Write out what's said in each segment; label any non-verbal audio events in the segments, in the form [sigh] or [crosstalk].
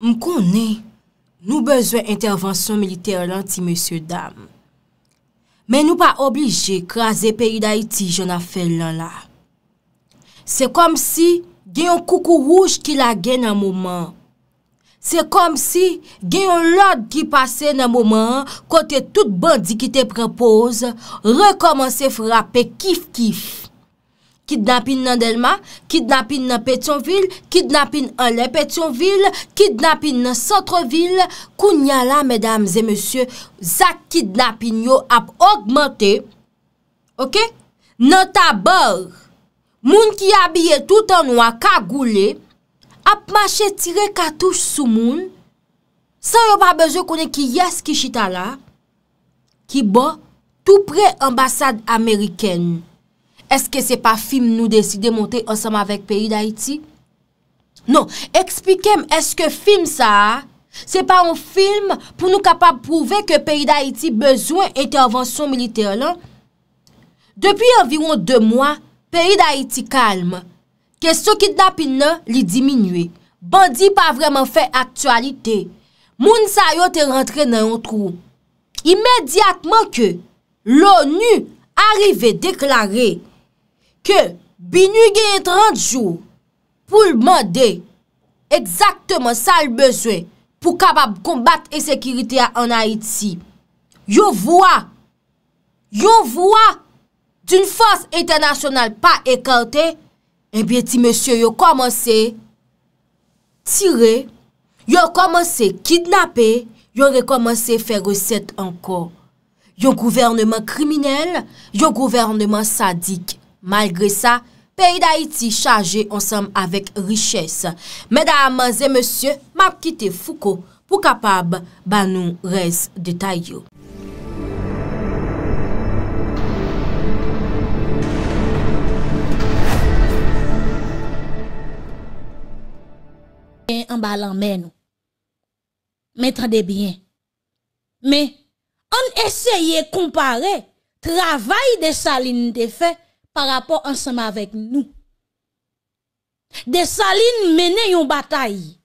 Mkounen, nou bezwen intervensyon militer lanti, msye dam. Men nou pa oblije kras e peyi da iti, jonna fel lan la. Se kom si genyon koukou wouj ki la gen nan mouman. Se kom si genyon lod ki pase nan mouman, kote tout bandi ki te prepose, rekomense frape kif-kif. Kidnapin nan Delma, kidnapin nan Petionville, kidnapin nan Lepetionville, kidnapin nan Sotreville, kou nyala, mèdames et mèsyè, zak kidnapin yo ap augmente. Ok? Nan tabor, moun ki yabye tout anwa kagoule, ap mache tire katouche sou moun, san yo pa bezo kounen ki yas ki chitala, ki bo tout pre ambasade Amerikenne. Eske se pa film nou deside montè ansam avèk peyi d'Haïti? Non, ekspikem, eske film sa? Se pa ou film pou nou kapap pouve ke peyi d'Haïti bezwen etervansyon militer lan? Depi environ 2 mwa, peyi d'Haïti kalm. Kesso ki dapin nan li diminwe. Bandi pa vreman fè aktualite. Moun sa yo te rentre nan yon trou. Imediatman ke l'ONU arrive deklare ke binu genye 30 jou pou l modè, egzaktèman sal bezwe pou kabab kombat e sekiritè an Haiti. Yon vwa, yon vwa, d'un fòs etanasyonal pa ekante, en biè ti mèsyè yon eh komanse, yon komanse tire, yon komanse kidnapè, yon re komanse fè resèt anko. Yon gouvernèman kriminel, yon gouvernèman sadik, Malgre sa, peyi d'Haïti chaje ansam avèk richèse. Mèdames et monsieurs, map kite Foucault pou kapab ban nou rez detay yo. Mèdames et monsieurs, map kite Foucault pou kapab ban nou rez detay yo. rapport ensemble avec nous. Des salines menaient une bataille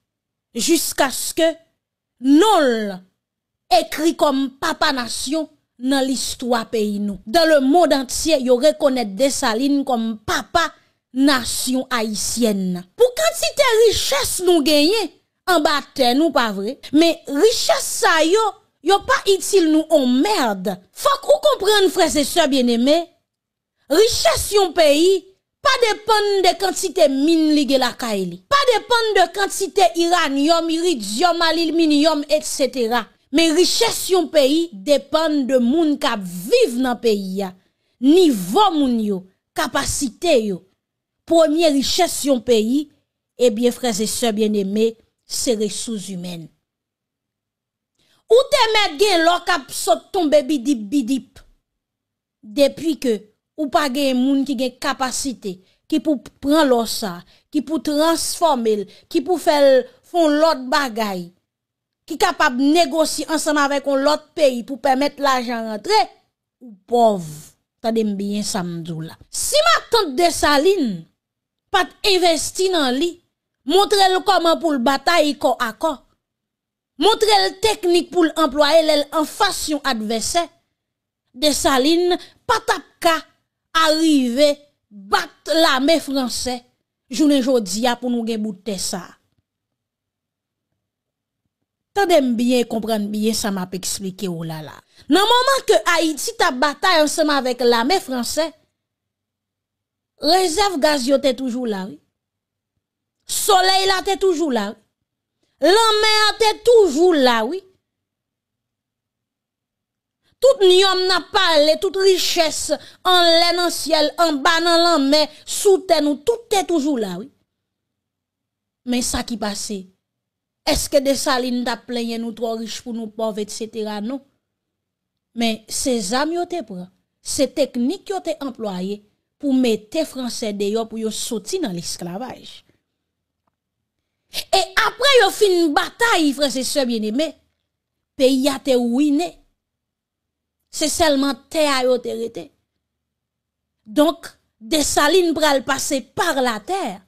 jusqu'à ce que Nol écrit comme papa nation dans l'histoire pays nous. Dans le monde entier, il reconnaît des salines comme papa nation haïtienne. Pour quantité richesse nous gagnons, en bataille nous pas vrai, mais richesse ça yo, yo pas utile nous en merde. Faut qu'on comprenne frère et sœurs bien aimé richesse yon pays, pas dépend de quantité mine ligue la kaili. Pas dépend de quantité iranium, iridium, aluminium, etc. Mais richesse yon pays dépend de moun kap vive dans pays ya. Niveau moun yo, capacité yo. Première richesse yon pays, eh bien, frères et sœurs bien-aimés, c'est ressources humaines. Ou te met gen sot ton bidip bidip. Depuis que ou pas de gens qui des capacité qui pour prendre l'eau ça qui pour transformer qui pour faire font l'autre bagaille qui capable négocier ensemble avec l'autre pays pour permettre l'argent rentrer ou pauvre bien ça là si ma tante Dessaline pas investi dans lui montrer le comment pour le bataille corps à corps montrer le technique pour l'employer en façon adversaire Dessaline pas tap arriver, battre l'armée française journée pas pour nous débouter ça Tendez bien, comprendre bien, ça m'a expliqué ou là là. Dans le moment que Haïti ta bataille ensemble avec l'armée française, réserve gaz toujours là. Oui. Soleil là toujours là. Oui. L'armée était toujours là, oui. Tout n'yom n'a parlé, toute richesse en laine en ciel, en bas en mais sous terre, nous, tout est toujours là, oui. Mais ça qui passait, est-ce que des salines d'appelaient nous trop riches pour nous pauvres, etc. Non. Mais ces âmes ces techniques ont été employées pour mettre Français d'ailleurs, pour sortir dans l'esclavage. Et après ont fait une bataille, frères et sœurs bien-aimés, pays a été ruiné c'est seulement terre et autorité. Donc, des salines pral passer par la terre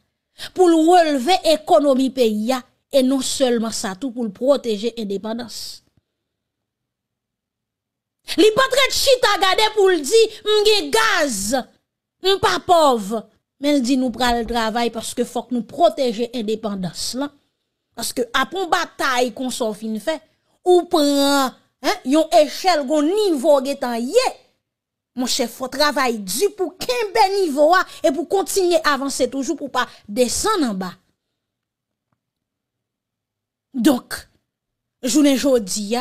pour relever l'économie pays et non seulement ça tout pour protéger indépendance. Les pas chita gade pour le dire m'ge gaz, pas pauvre. Mais il dit nous pral travail parce que faut que nous protéger l'indépendance. Parce que après bataille qu'on s'en fait, ou prend Hein? Yon échelle, gon niveau getan yé. Mon chef, faut travailler du pour qu'un ben niveau a et pour continuer à avancer toujours pour pas descendre en bas. Donc, je dis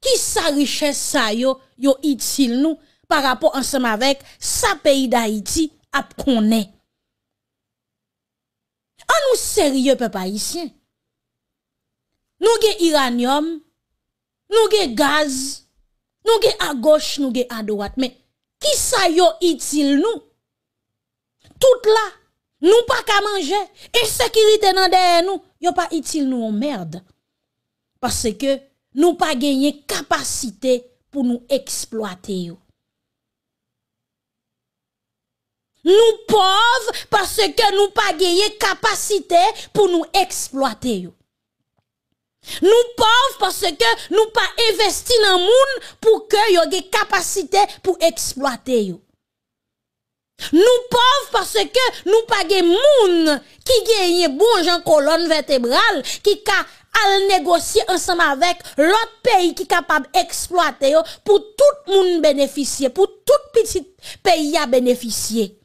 qui sa richesse sa yo, yo utile nous par rapport ensemble avec sa pays d'Haïti à connaît. En nous sérieux peuple haïtien. Nous avons uranium, nous avons gaz, nous avons à gauche, nous avons à droite. Mais qui ça yo utile nous? Tout là, nous pas qu'à manger. Et sécurité dans derrière nous, yo pas utile nous merde. Parce que nous pas gagné capacité pour nous exploiter Nous pauvres parce que nous pas gagné capacité pour nous exploiter nous pauvres parce que nous pas investi dans monde pour que yo des capacité pour exploiter Nous pauvres parce que nous pas des monde qui gagne bon gens colonne vertébrale qui cas à négocier ensemble avec l'autre pays qui capable exploiter pour tout monde bénéficier, pour tout petit pays à bénéficier.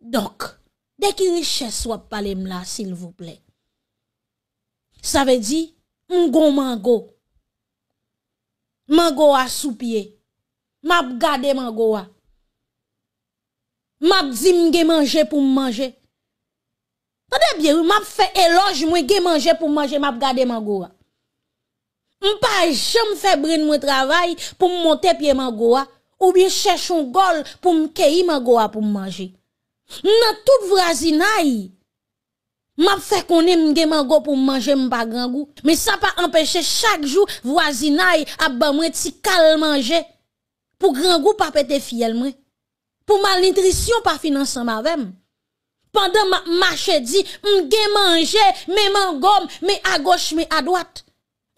Donc, dès que richesse soit pas là, s'il vous plaît. Ça veut dire, m'gon mango. Mango a sous pied. M'a gade mango a. M'a dit m'ge manger pour manger. Tendez bien, m'a fait éloge moi manje manger pour manger, m'a gade mango a. M'pa jamais fait brûler mon travail pour monter pied mango ou bien cherche un gol pour me cueillir mango a pour manger. Nan tout m'a fait connaître m'gé mango pour manger m'pa grand goût mais ça pas empêcher chaque jour voisinage a ban moi ti cal manger pour grand goût pas pété fiel moi pour malnutrition pas financer m'avem pendant ma marché dit manger mes mangom mais à gauche mais à droite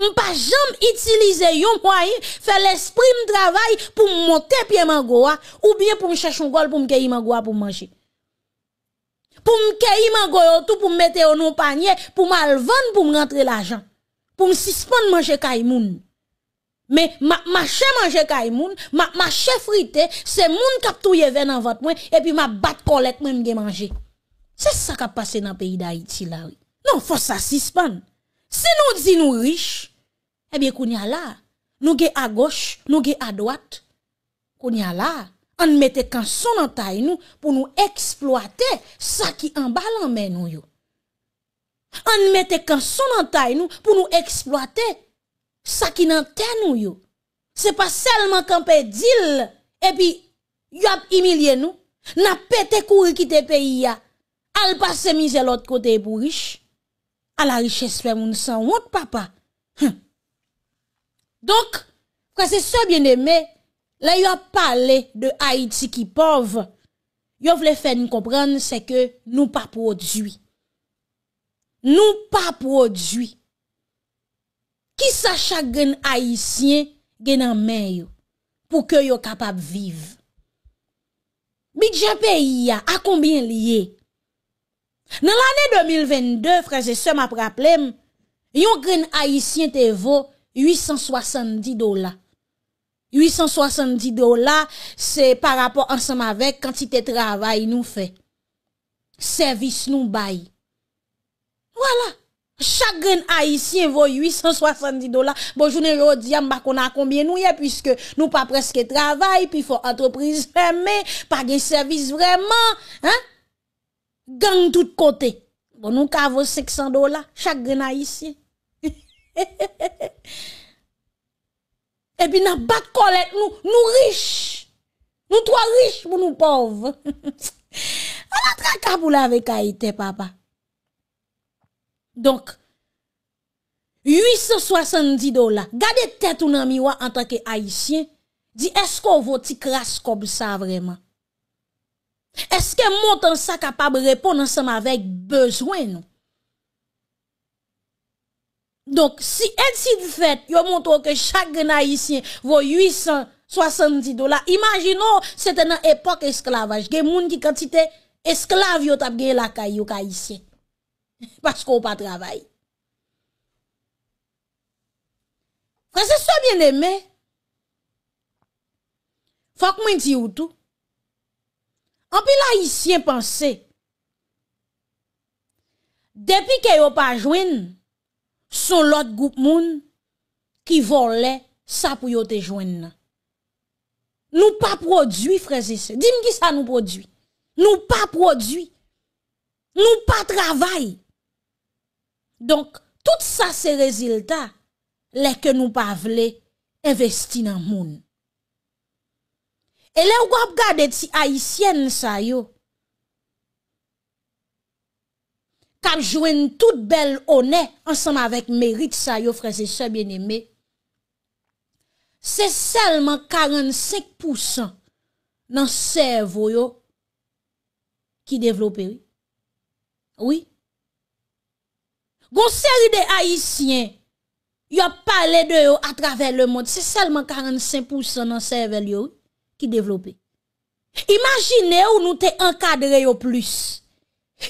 m'pas jamais utiliser yon moyen faire l'esprit travail pour monter pied mango ou bien pour me chercher un gol pour me mango pour manger pour me cueillir tout pour mettre au non panier pour mal vendre pour me rentrer l'argent pour me suspendre manger kaimoun mais ma marché manger gens, ma marché frité c'est moun k'ap touyer ven dans votre moi et puis ma bat collecte même gain manger c'est ça qui a passé dans le pays d'Haïti là non faut ça suspendre si nous disons nous riches eh bien qu'on y là nous sommes à gauche nous sommes à droite qu'on y là on mettait quand son en taille nous pour nous exploiter ça qui en bas nous On mettait quand son en taille nous pour nous exploiter ça qui dans nous yo. C'est pas seulement peut deal et puis y a nous, n'a pété courir quitter pays ya. Al passer de l'autre côté pour riche. À la richesse fait mon sans honte papa. Hum. Donc, quand c'est ça bien aimé, Là, il a parlé de Haïti qui pauvre. Yo voulait faire nous comprendre c'est que nous pas produit. Nous pas produit. Qui sa chaque haïtien gen en main pour que yo capable vivre. Budget pays à combien lié? Dans l'année 2022, frères et sœurs, m'a rappelé, yon grain haïtien te vaut 870 dollars. 870 dollars, c'est par rapport ensemble avec quantité de travail nous fait. Service nous bail. Voilà. Chaque haïtien vaut 870 dollars. Bonjour, je ne dis pas combien nous y puisque nous pas presque travail, puis faut entreprise fermée, pas de service vraiment, hein? Gang tout côté. Bon, nous avons 500 dollars, chaque haïtien. [laughs] et puis nous, nous riches. Nous trois riches pour nous pauvres. On a traqué pour la avec Haïti, papa. Donc, 870 dollars. Gardez tête ou nan miroir en tant que haïtien. est-ce qu'on vaut crasse comme ça vraiment? Est-ce que montant ça capable de répondre ensemble avec besoin, nous? Donc, si ainsi de fait, yo montre que chaque haïtien vaut 870 dollars, imaginons, c'était dans l'époque esclavage. Il y a des gens qui quantité esclaves ont la caille des haïtien. [laughs] Parce qu'on pas travail. Frère, c'est ça bien aimé. Faut que moi ou tout. En les haïtien pensait. Depuis que yo pas joué, son l'autre groupe moun qui volait ça pour y te joindre. Nous pas produit frères et sœurs. Dis-moi qui ça nous produit. Nous pas produit. Nous pas travail. Donc tout ça c'est résultat que nous pas investir dans moun. Et là on regarde ti haïtienne ça yo. jouer une toute belle honneur ensemble avec mérite ça yo frères et sœurs bien-aimés c'est seulement 45% dans cerveau yo qui développé oui Gon série des haïtiens yo parlé de yo à travers le monde c'est seulement 45% dans cerveau yo qui développé imaginez où nous t'encadrer au plus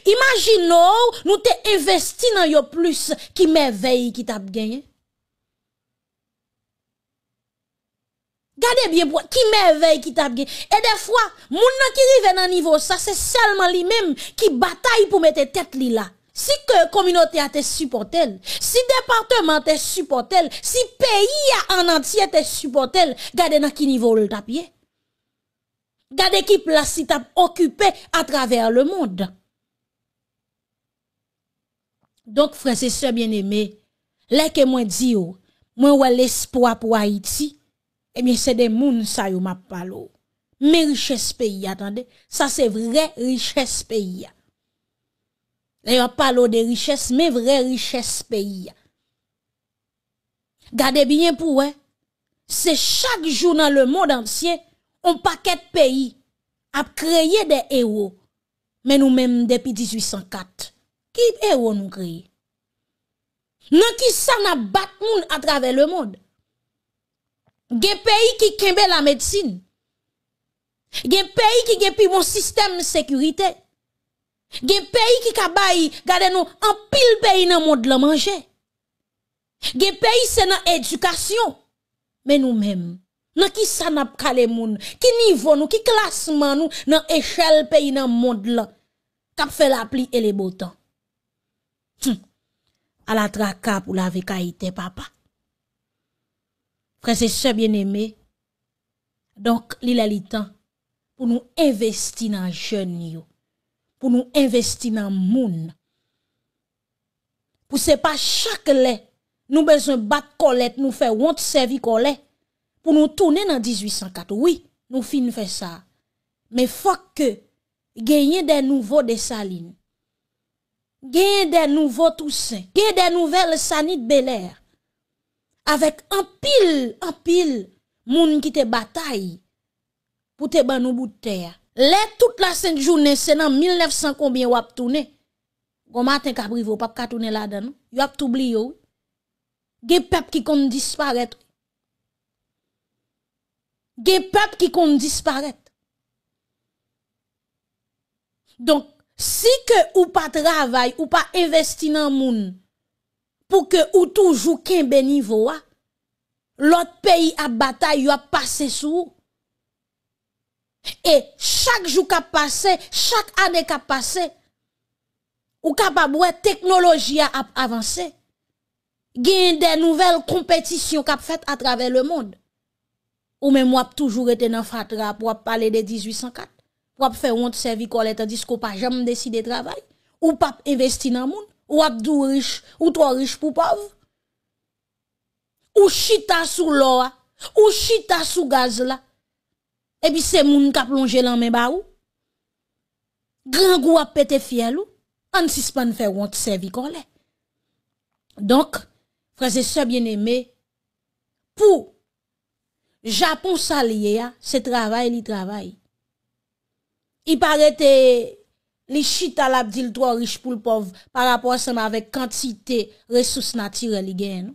Imaginons, nous te investi dans yo plus qui merveille qui t'a gagné. Gardez bien qui merveille qui t'a gagné. Et des fois, moun qui rive dans niveau ça, c'est seulement lui-même qui bataille pour mettre tête là. Si que communauté a te supporté, si département te supporté, si pays en entier te supporté, gardez à qui niveau le tapier. Gardez qui place si t'a occupé à travers le monde. Donc, frères et sœurs bien-aimés, là que moi dis, moi ouais l'espoir pour Haïti, eh bien, c'est des mouns ça yo m'a parlé. Mais richesse pays, attendez, ça c'est vrai richesse pays. Là, parle de richesse, mais vrai richesse pays. Gardez bien pour ouais, C'est chaque jour dans le monde entier, on paquet de pays a créé des héros. Mais nous-mêmes, depuis 1804, qui où nous créé Nan qui ça n'a bat moun à travers le monde Ge pays qui kembe la médecine Ge pays qui gen mon système sécurité Ge pays qui ka bay nous nou en pile pays nan monde la manger? Ge pays c'est nan éducation mais nous-mêmes nan qui ça n'a calé moun qui niveau nous qui classement nous nan échelle pays nan monde la kap fè la pluie et les beaux temps Hmm. à la traka pour la papa. frère c'est bien aimé donc, il est temps pour nous investir dans les jeunes, pour nous investir dans le monde. Pour ce pas chaque lait, nous besoin battre colette, nous faire honte servir collet pour nous tourner dans 1804. Oui, nous finissons faire ça. Mais faut que gagner des nouveaux des salines a des nouveaux Toussaint, gen des nouvelles Sanit Belair, avec un pile un pile, moun qui te bataille, pour te ban nou bout terre. Le toute la Sainte-Journée, c'est dans 1900 combien vous avez tourné. Vous kabrivo pap katoune la dan, yo a toubli yo, gen pep qui kon disparaître, gen pep qui kon disparaître. Donc, si que ou pas travail, ou pas investi dans moun, pour que ou toujours qu'un niveau, l'autre pays a bataille, a passé sous. Et chaque jour qui passé, chaque année qui passé, ou capable la technologie a avancé. Gain des nouvelles compétitions qui faites à travers le monde. Ou même moi toujours été dans fatra pour parler de 1804 ou ap faire honte servir collet tandis qu'on pas jamais décidé de travail ou pas investi dans monde ou ap dou riche ou trop riche pour pauvre ou chita sous l'eau ou chita sous gaz là et puis c'est moun qui plongé dans main ba ou grand goût a pété fiel ou on suspend faire honte servi donc frères et sœurs bien-aimés pour Japon salier c'est travail li travail il paraît les chita ont dit trop riche pour le pauvre par rapport à avec quantité ressources naturelles gagne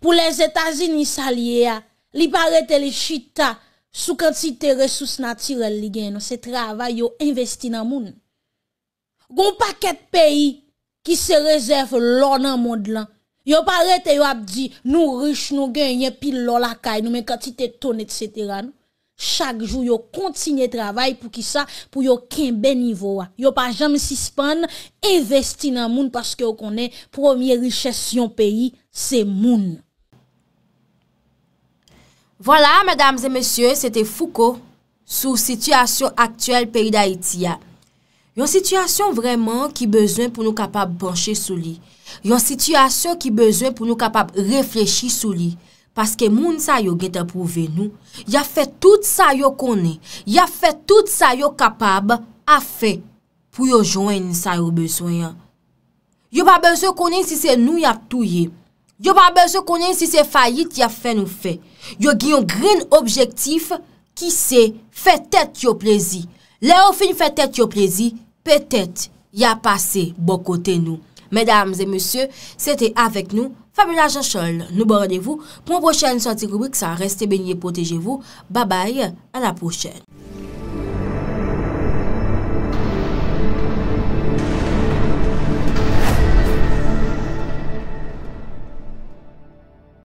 pour les États-Unis s'allier li paraît les chita sous quantité ressources naturelles gagne c'est travail yo investi dans a pas paquet pays qui se réservent l'or dans monde là yo paraît yo a dit nous riches nous gagnons pile l'or la caille nous mais quantité tonne etc. Non? chak jou yo kontinye travay pou ki sa pou yo kenbe nivouwa. Yo pa jam si span investi nan moun paske yo konen promye riches yon peyi, se moun. Vola, medams e mesye, se te fuko sou sityasyon aktuel peyi da Itiya. Yon sityasyon vreman ki bezwen pou nou kapab banshe sou li. Yon sityasyon ki bezwen pou nou kapab reflechi sou li. Paske moun sa yo get apouve nou, ya fe tout sa yo konen, ya fe tout sa yo kapab a fe, pou yo jwen sa yo besoyan. Yo pa beso konen si se nou ya touye, yo pa beso konen si se fayit ya fe nou fe, yo giyon grin objektif ki se fe tet yo plezi. Le ou fin fe tet yo plezi, petet ya pase bo kote nou. Medams e monsye, se te avek nou, Fabiola Jean Cholle, nou bo radevou, pou mwen pochèl, sou atikoumik, san reste benye, potejevou, ba baye, an la pochèl.